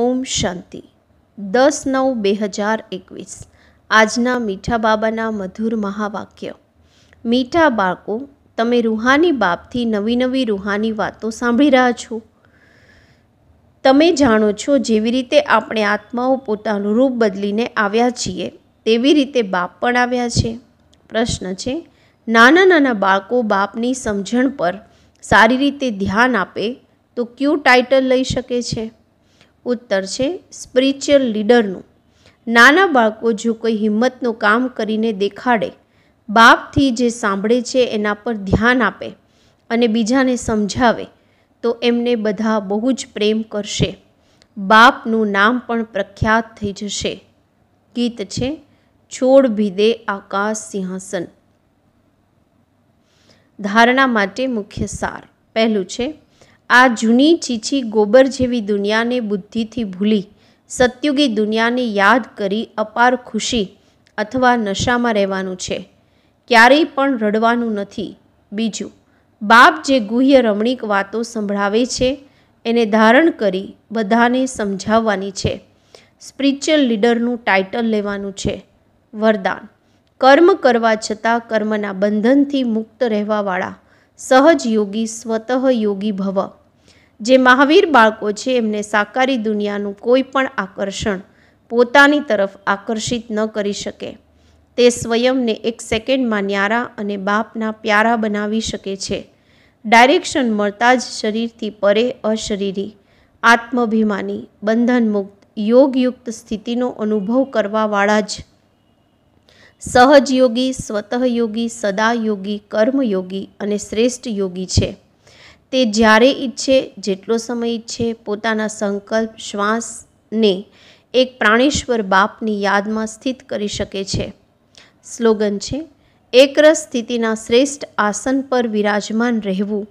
ઓમ શાંતિ દસ નવ બે હજાર એકવીસ આજના મીઠા બાબાના મધુર મહાવાક્ય મીઠા બાળકો તમે રૂહાની બાપથી નવી નવી રૂહાની વાતો સાંભળી રહ્યા છો તમે જાણો છો જેવી રીતે આપણે આત્માઓ પોતાનું રૂપ બદલીને આવ્યા છીએ તેવી રીતે બાપ પણ આવ્યા છે પ્રશ્ન છે નાના નાના બાળકો બાપની સમજણ પર સારી રીતે ધ્યાન આપે તો ક્યુ ટાઇટલ લઈ શકે છે ઉત્તર છે સ્પિરિચ્યુઅલ લીડરનું નાના બાળકો જો કોઈ હિંમતનું કામ કરીને દેખાડે બાપથી જે સાંભળે છે એના પર ધ્યાન આપે અને બીજાને સમજાવે તો એમને બધા બહુ જ પ્રેમ કરશે બાપનું નામ પણ પ્રખ્યાત થઈ જશે ગીત છે છોડ ભીદે આકાશ સિંહાસન ધારણા માટે મુખ્ય સાર પહેલું છે આ જૂની ચીછી ગોબર જેવી દુનિયાને બુદ્ધિથી ભૂલી સત્યુગી દુનિયાને યાદ કરી અપાર ખુશી અથવા નશામાં રહેવાનું છે ક્યારેય પણ રડવાનું નથી બીજું બાપ જે ગુહ્ય રમણીક વાતો સંભળાવે છે એને ધારણ કરી બધાને સમજાવવાની છે સ્પિરિચ્યુઅલ લીડરનું ટાઇટલ લેવાનું છે વરદાન કર્મ કરવા છતાં કર્મના બંધનથી મુક્ત રહેવાવાળા સહજ યોગી સ્વતઃ યોગી ભવ જે મહાવીર બાળકો છે એમને સાકારી દુનિયાનું કોઈ પણ આકર્ષણ પોતાની તરફ આકર્ષિત ન કરી શકે તે સ્વયંને એક સેકન્ડમાં ન્યારા અને બાપના પ્યારા બનાવી શકે છે ડાયરેક્શન મળતા જ શરીરથી પરે અશરીરી આત્માભિમાની બંધનમુક્ત યોગયુક્ત સ્થિતિનો અનુભવ કરવાવાળા જ સહજયોગી સ્વતઃયોગી સદાયોગી કર્મયોગી અને શ્રેષ્ઠ યોગી છે તે જ્યારે ઈચ્છે જેટલો સમય ઈચ્છે પોતાના સંકલ્પ શ્વાસને એક પ્રાણેશ્વર બાપની યાદમાં સ્થિત કરી શકે છે સ્લોગન છે એકરસ સ્થિતિના શ્રેષ્ઠ આસન પર વિરાજમાન રહેવું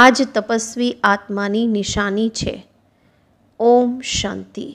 આ જ તપસ્વી આત્માની નિશાની છે ઓમ શાંતિ